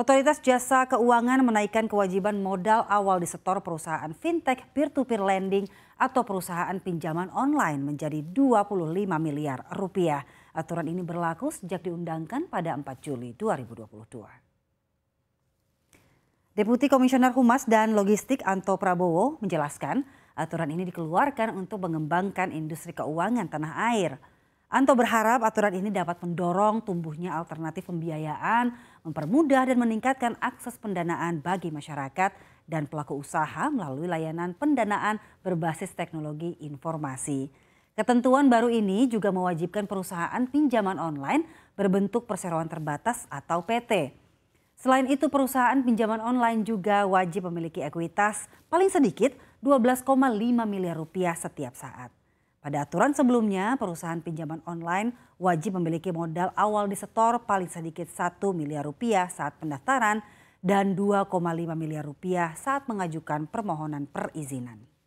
Otoritas Jasa Keuangan menaikkan kewajiban modal awal disetor perusahaan fintech peer-to-peer -peer lending atau perusahaan pinjaman online menjadi 25 miliar rupiah. Aturan ini berlaku sejak diundangkan pada 4 Juli 2022. Deputi Komisioner Humas dan Logistik Anto Prabowo menjelaskan aturan ini dikeluarkan untuk mengembangkan industri keuangan tanah air. Anto berharap aturan ini dapat mendorong tumbuhnya alternatif pembiayaan, mempermudah dan meningkatkan akses pendanaan bagi masyarakat dan pelaku usaha melalui layanan pendanaan berbasis teknologi informasi. Ketentuan baru ini juga mewajibkan perusahaan pinjaman online berbentuk perseroan terbatas atau PT. Selain itu perusahaan pinjaman online juga wajib memiliki ekuitas paling sedikit 12,5 miliar rupiah setiap saat. Pada aturan sebelumnya, perusahaan pinjaman online wajib memiliki modal awal disetor paling sedikit 1 miliar rupiah saat pendaftaran dan 2,5 miliar rupiah saat mengajukan permohonan perizinan.